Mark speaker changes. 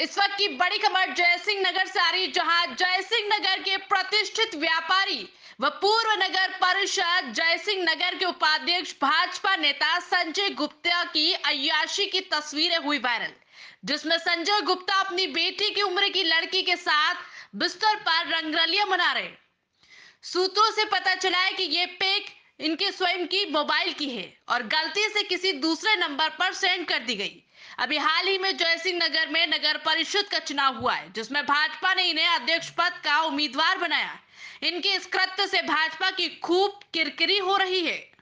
Speaker 1: इस वक्त की बड़ी खबर जयसिंह नगर से आ रही जहां जयसिंह नगर के प्रतिष्ठित व्यापारी व पूर्व नगर परिषद जयसिंह नगर के उपाध्यक्ष भाजपा नेता संजय गुप्ता की अयाशी की तस्वीरें हुई वायरल जिसमें संजय गुप्ता अपनी बेटी की उम्र की लड़की के साथ बिस्तर पर रंगरलिया मना रहे सूत्रों से पता चला है कि ये पेक इनके स्वयं की मोबाइल की है और गलती से किसी दूसरे नंबर पर सेंड कर दी गई अभी हाल ही में जयसिंह नगर में नगर परिषद का चुनाव हुआ है जिसमें भाजपा ने इन्हें अध्यक्ष पद का उम्मीदवार बनाया इनके इस कृत्य से भाजपा की खूब किरकिरी हो रही है